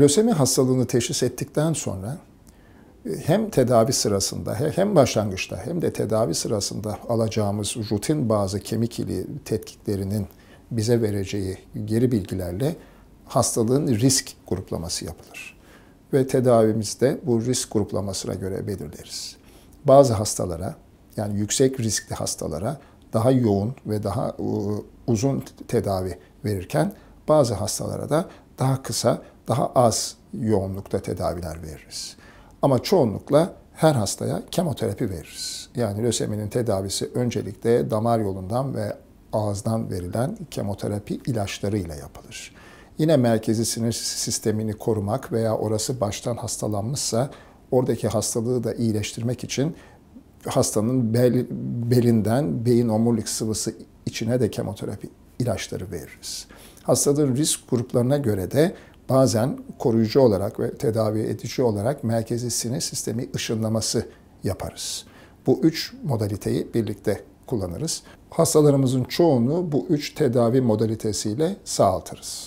lösemi hastalığını teşhis ettikten sonra e, hem tedavi sırasında hem başlangıçta hem de tedavi sırasında alacağımız rutin bazı kemik ili tetkiklerinin bize vereceği geri bilgilerle hastalığın risk gruplaması yapılır. Ve tedavimizde bu risk gruplamasına göre belirleriz. Bazı hastalara yani yüksek riskli hastalara daha yoğun ve daha uzun tedavi verirken bazı hastalara da daha kısa, daha az yoğunlukta tedaviler veririz. Ama çoğunlukla her hastaya kemoterapi veririz. Yani löseminin tedavisi öncelikle damar yolundan ve ağızdan verilen kemoterapi ilaçlarıyla yapılır. Yine merkezi sinir sistemini korumak veya orası baştan hastalanmışsa oradaki hastalığı da iyileştirmek için hastanın bel, belinden beyin omurilik sıvısı içine de kemoterapi ilaçları veririz. Hastaların risk gruplarına göre de bazen koruyucu olarak ve tedavi edici olarak merkezi sinir sistemi ışınlaması yaparız. Bu üç modaliteyi birlikte kullanırız. Hastalarımızın çoğunu bu üç tedavi modalitesiyle sağaltırız.